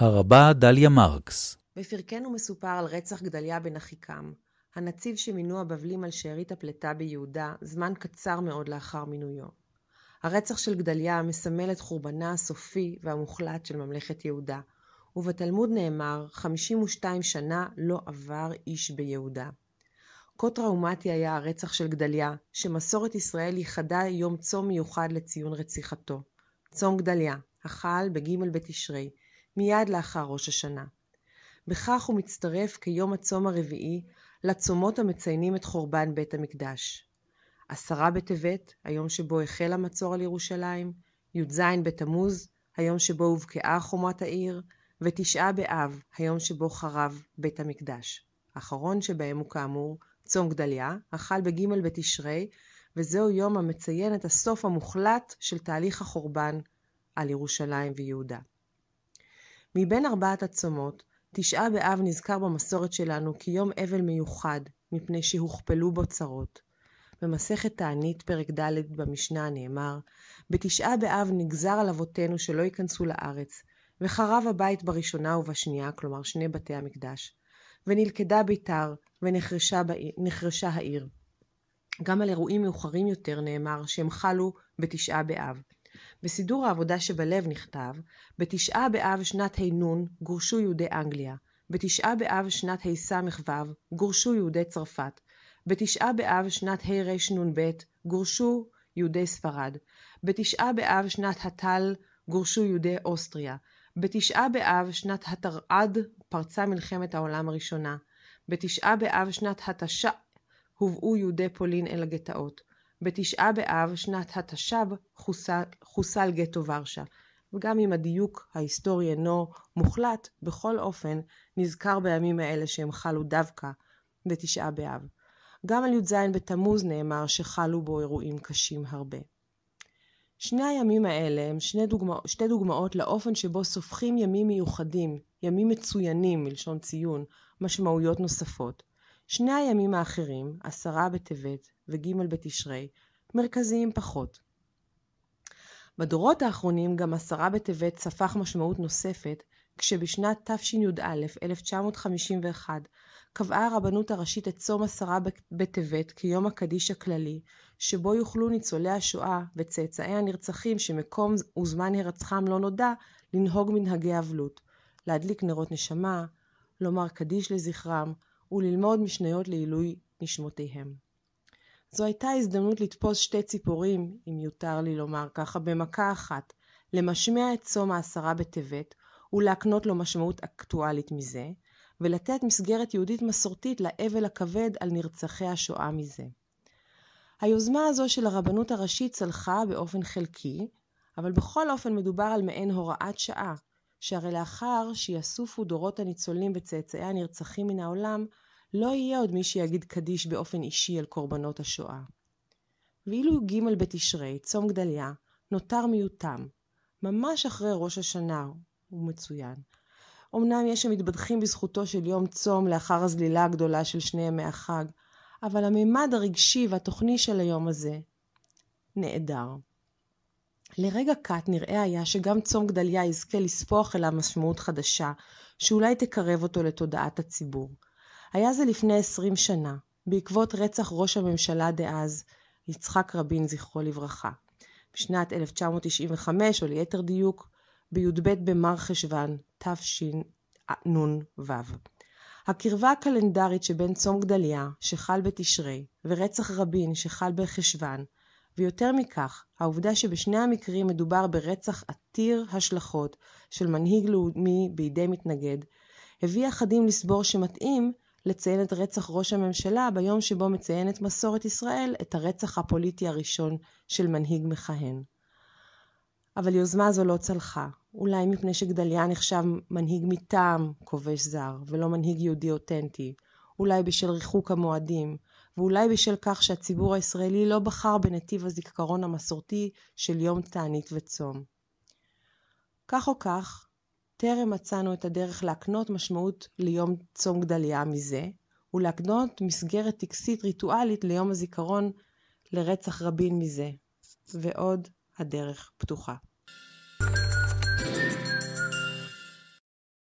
הרבה דליה מרקס. בפרקנו מסופר על רצח גדליה בן אחיקם, הנציב שמינו הבבלים על שארית הפלטה ביהודה זמן קצר מאוד לאחר מינויו. הרצח של גדליה מסמל את חורבנה הסופי והמוחלט של ממלכת יהודה, ובתלמוד נאמר, 52 שנה לא עבר איש ביהודה. כה טראומטי היה הרצח של גדליה, שמסורת ישראל ייחדה יום צום מיוחד לציון רציחתו. צום גדליה, החל בג' בתשרי, מיד לאחר ראש השנה. בכך הוא מצטרף כיום הצום הרביעי לצומות המציינים את חורבן בית המקדש. עשרה בטבת, היום שבו החל המצור על ירושלים, י"ז בתמוז, היום שבו הובקעה חומת העיר, ותשעה באב, היום שבו חרב בית המקדש. האחרון שבהם הוא כאמור צום גדליה, החל בג' בתשרי, וזהו יום המציין את הסוף המוחלט של תהליך החורבן על ירושלים ויהודה. מבין ארבעת הצומות, תשעה באב נזכר במסורת שלנו כיום אבל מיוחד, מפני שהוכפלו בו צרות. במסכת תענית, פרק ד' במשנה נאמר, בתשעה באב נגזר על אבותינו שלא ייכנסו לארץ, וחרב הבית בראשונה ובשנייה, כלומר שני בתי המקדש, ונלכדה ביתר, ונחרשה העיר. גם על אירועים מאוחרים יותר נאמר שהם חלו בתשעה באב. בסידור העבודה שבלב נכתב, בתשעה באב שנת ה"נ גורשו יהודי אנגליה, בתשעה באב שנת הס"ו גורשו יהודי צרפת, בתשעה באב שנת הרנ"ב גורשו יהודי ספרד, בתשעה באב שנת הט"ל גורשו יהודי אוסטריה, בתשעה באב שנת התרע"ד פרצה מלחמת העולם הראשונה, בתשעה באב שנת התש"ע הובאו יהודי פולין אל הגטאות, בתשעה באב שנת התש"ב חוסל, חוסל גטו ורשה, וגם אם הדיוק ההיסטורי אינו מוחלט, בכל אופן נזכר בימים האלה שהם חלו דווקא בתשעה באב. גם על י"ז בתמוז נאמר שחלו בו אירועים קשים הרבה. שני הימים האלה הם שני דוגמא, שתי דוגמאות לאופן שבו סופחים ימים מיוחדים, ימים מצוינים, מלשון ציון, משמעויות נוספות. שני הימים האחרים, עשרה בטבת וג' בתשרי, מרכזיים פחות. בדורות האחרונים גם עשרה בטבת ספח משמעות נוספת, כשבשנת תשי"א, 1951, קבעה הרבנות הראשית את צום עשרה בטבת כיום הקדיש הכללי, שבו יוכלו ניצולי השואה וצאצאי הנרצחים שמקום וזמן הרצחם לא נודע, לנהוג מנהגי אבלות, להדליק נרות נשמה, לומר קדיש לזכרם, וללמוד משניות לעילוי נשמותיהם. זו הייתה הזדמנות לתפוס שתי ציפורים, אם יותר לי לומר ככה, במכה אחת, למשמע את צום העשרה בטבת ולהקנות לו משמעות אקטואלית מזה, ולתת מסגרת יהודית מסורתית לאבל הכבד על נרצחי השואה מזה. היוזמה הזו של הרבנות הראשית צלחה באופן חלקי, אבל בכל אופן מדובר על מעין הוראת שעה, שהרי לאחר שיסופו דורות הניצולים וצאצאי הנרצחים מן העולם, לא יהיה עוד מי שיגיד קדיש באופן אישי על קורבנות השואה. ואילו ג' בתשרי, צום גדליה, נותר מיותם, ממש אחרי ראש השנה, הוא מצוין. אמנם יש המתבדחים בזכותו של יום צום לאחר הזלילה הגדולה של שני ימי החג, אבל הממד הרגשי והתוכני של היום הזה נעדר. לרגע קט נראה היה שגם צום גדליה יזכה לספוח אליו משמעות חדשה, שאולי תקרב אותו לתודעת הציבור. היה זה לפני עשרים שנה, בעקבות רצח ראש הממשלה דאז, יצחק רבין זכרו לברכה. בשנת 1995, או ליתר דיוק, בי"ב במר חשוון תשנ"ו. הקרבה הקלנדרית שבין צום גדליה, שחל בתשרי, ורצח רבין, שחל בחשוון, ויותר מכך, העובדה שבשני המקרים מדובר ברצח עתיר השלכות של מנהיג לאומי בידי מתנגד, הביא אחדים לסבור שמתאים לציין את רצח ראש הממשלה ביום שבו מציינת מסורת ישראל את הרצח הפוליטי הראשון של מנהיג מכהן. אבל יוזמה זו לא צלחה, אולי מפני שגדליה נחשב מנהיג מטעם כובש זר, ולא מנהיג יהודי אותנטי, אולי בשל ריחוק המועדים, ואולי בשל כך שהציבור הישראלי לא בחר בנתיב הזיכרון המסורתי של יום תענית וצום. כך או כך, טרם מצאנו את הדרך להקנות משמעות ליום צום גדליה מזה, ולהקנות מסגרת טקסית ריטואלית ליום הזיכרון לרצח רבין מזה, ועוד הדרך פתוחה.